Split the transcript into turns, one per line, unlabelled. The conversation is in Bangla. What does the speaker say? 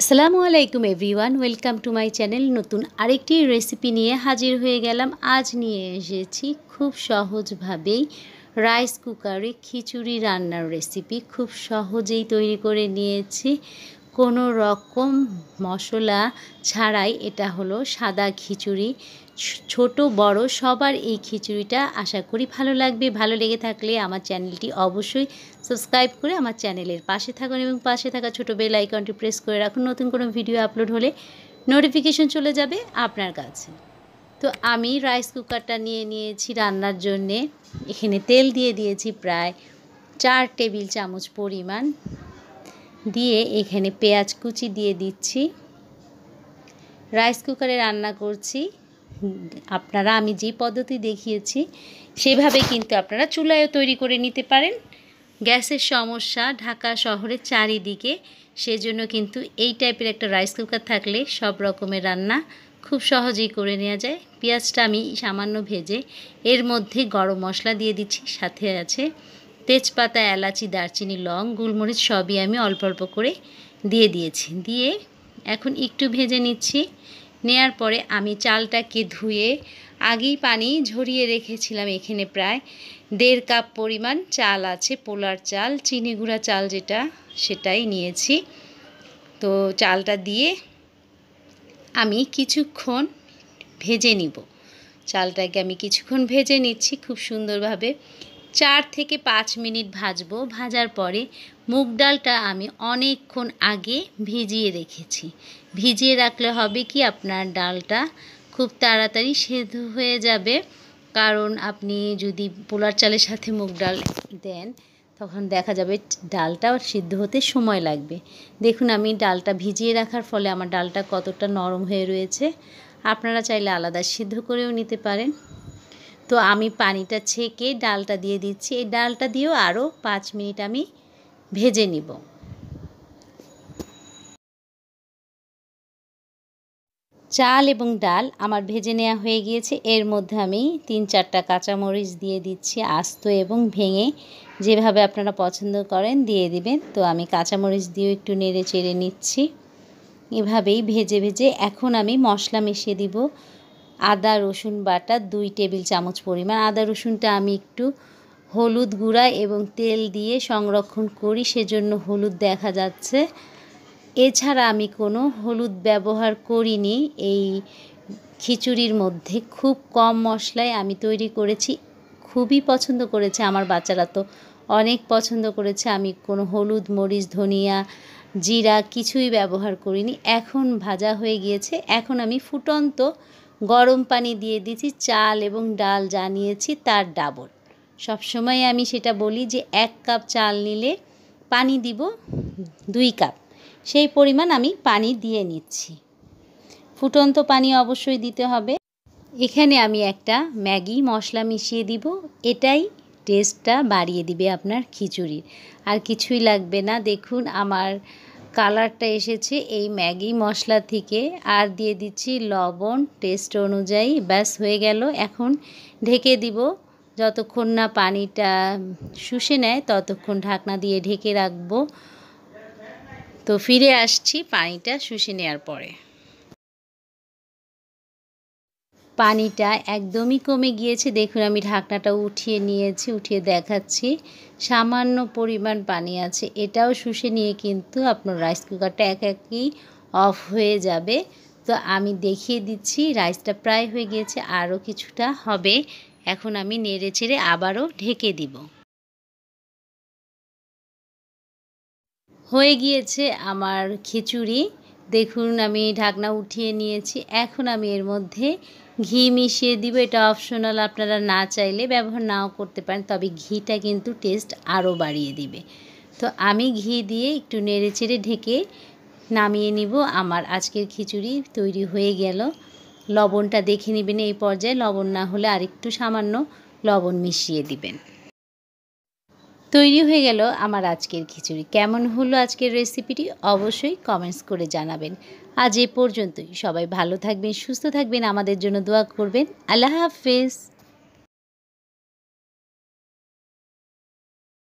আসসালামু আলাইকুম everyone welcome to my channel নতুন আরেকটি রেসিপি নিয়ে হাজির হয়ে গেলাম আজ নিয়ে এসেছি খুব সহজভাবেই রাইস কুকারে খিচুড়ি রান্নার রেসিপি খুব সহজেই তৈরি করে নিয়েছি কোনো রকম মশলা ছাড়াই এটা হলো সাদা খিচুড়ি ছোট বড় সবার এই খিচুড়িটা আশা করি ভালো লাগবে ভালো লেগে থাকলে আমার চ্যানেলটি অবশ্যই সাবস্ক্রাইব করে আমার চ্যানেলের পাশে থাকুন এবং পাশে থাকা ছোট বেল আইকনটি প্রেস করে রাখুন নতুন কোনো ভিডিও আপলোড হলে নোটিফিকেশন চলে যাবে আপনার কাছে তো আমি রাইস কুকারটা নিয়ে নিয়েছি রান্নার জন্যে এখানে তেল দিয়ে দিয়েছি প্রায় চার টেবিল চামচ পরিমাণ দিয়ে এখানে পেঁয়াজ কুচি দিয়ে দিচ্ছি রাইস কুকারে রান্না করছি আপনারা আমি যে পদ্ধতি দেখিয়েছি সেভাবে কিন্তু আপনারা চুলায়ও তৈরি করে নিতে পারেন গ্যাসের সমস্যা ঢাকা শহরের চারিদিকে সেজন্য কিন্তু এই টাইপের একটা রাইস কুকার থাকলে সব রকমের রান্না খুব সহজেই করে নেওয়া যায় পেঁয়াজটা আমি সামান্য ভেজে এর মধ্যে গরম মশলা দিয়ে দিচ্ছি সাথে আছে তেজপাতা এলাচি দারচিনি লং গোলমরিচ সবই আমি অল্প অল্প করে দিয়ে দিয়েছি দিয়ে এখন একটু ভেজে নিচ্ছি নেয়ার পরে আমি চালটাকে ধুয়ে আগেই পানি ঝরিয়ে রেখেছিলাম এখানে প্রায় দেড় কাপ পরিমাণ চাল আছে পোলার চাল চিনি গুঁড়া চাল যেটা সেটাই নিয়েছি তো চালটা দিয়ে আমি কিছুক্ষণ ভেজে নিব চালটাকে আমি কিছুক্ষণ ভেজে নিচ্ছি খুব সুন্দরভাবে চার থেকে পাঁচ মিনিট ভাজবো ভাজার পরে মুগ ডালটা আমি অনেকক্ষণ আগে ভিজিয়ে রেখেছি ভিজিয়ে রাখলে হবে কি আপনার ডালটা খুব তাড়াতাড়ি সেদ্ধ হয়ে যাবে কারণ আপনি যদি পোলার চালের সাথে মুগ ডাল দেন তখন দেখা যাবে ডালটা সিদ্ধ হতে সময় লাগবে দেখুন আমি ডালটা ভিজিয়ে রাখার ফলে আমার ডালটা কতটা নরম হয়ে রয়েছে আপনারা চাইলে আলাদা সিদ্ধ করেও নিতে পারেন তো আমি পানিটা ছেঁকে ডালটা দিয়ে দিচ্ছি এই ডালটা দিয়েও আরও পাঁচ মিনিট আমি ভেজে নিব চাল এবং ডাল আমার ভেজে নেওয়া হয়ে গিয়েছে এর মধ্যে আমি তিন চারটা কাঁচামরিচ দিয়ে দিচ্ছি আস্ত এবং ভেঙে যেভাবে আপনারা পছন্দ করেন দিয়ে দিবেন তো আমি কাঁচামরিচ দিয়েও একটু নেড়ে চেড়ে নিচ্ছি এভাবেই ভেজে ভেজে এখন আমি মশলা মিশিয়ে দিব আদা রসুন বাটা দুই টেবিল চামচ পরিমাণ আদা রসুনটা আমি একটু হলুদ গুঁড়া এবং তেল দিয়ে সংরক্ষণ করি সেজন্য হলুদ দেখা যাচ্ছে এছাড়া আমি কোনো হলুদ ব্যবহার করিনি এই খিচুড়ির মধ্যে খুব কম মশলায় আমি তৈরি করেছি খুবই পছন্দ করেছে আমার বাচ্চারা তো অনেক পছন্দ করেছে আমি কোনো হলুদ মরিচ ধনিয়া জিরা কিছুই ব্যবহার করিনি এখন ভাজা হয়ে গিয়েছে এখন আমি ফুটন্ত গরম পানি দিয়ে দিয়েছি চাল এবং ডাল জানিয়েছি তার ডাবল সবসময় আমি সেটা বলি যে এক কাপ চাল নিলে পানি দিব দুই কাপ সেই পরিমাণ আমি পানি দিয়ে নিচ্ছি ফুটন্ত পানি অবশ্যই দিতে হবে এখানে আমি একটা ম্যাগি মশলা মিশিয়ে দিব এটাই টেস্টটা বাড়িয়ে দিবে আপনার খিচুড়ির আর কিছুই লাগবে না দেখুন আমার কালারটা এসেছে এই ম্যাগি মশলা থেকে আর দিয়ে দিচ্ছি লবণ টেস্ট অনুযায়ী ব্যাস হয়ে গেল এখন ঢেকে দিব যতক্ষণ না পানিটা শুষে নেয় ততক্ষণ ঢাকনা দিয়ে ঢেকে রাখবো তো ফিরে আসছি পানিটা শুষে নেওয়ার পরে পানিটা একদমই কমে গিয়েছে দেখুন আমি ঢাকনাটা উঠিয়ে নিয়েছি উঠিয়ে দেখাচ্ছি সামান্য পরিমাণ পানি আছে এটাও শুষে নিয়ে কিন্তু আপনার রাইস কুকারটা এক একই অফ হয়ে যাবে তো আমি দেখিয়ে দিচ্ছি রাইসটা প্রায় হয়ে গিয়েছে আরও কিছুটা হবে এখন আমি নেড়ে চেড়ে আবারও ঢেকে দিব হয়ে গিয়েছে আমার খিচুড়ি দেখুন আমি ঢাকনা উঠিয়ে নিয়েছি এখন আমি এর মধ্যে ঘি মিশিয়ে দিব এটা অপশনাল আপনারা না চাইলে ব্যবহার নাও করতে পারেন তবে ঘিটা কিন্তু টেস্ট আরও বাড়িয়ে দিবে তো আমি ঘি দিয়ে একটু নেড়ে চেড়ে ঢেকে নামিয়ে নিব আমার আজকের খিচুড়ি তৈরি হয়ে গেল লবণটা দেখে নেবেন এই পর্যায়ে লবণ না হলে আরেকটু সামান্য লবণ মিশিয়ে দিবেন তৈরি হয়ে গেল আমার আজকের খিচুড়ি কেমন হলো আজকের রেসিপিটি অবশ্যই কমেন্টস করে জানাবেন আজ এ পর্যন্তই সবাই ভালো থাকবেন সুস্থ থাকবেন আমাদের জন্য দোয়া করবেন আল্লাহ হাফেজ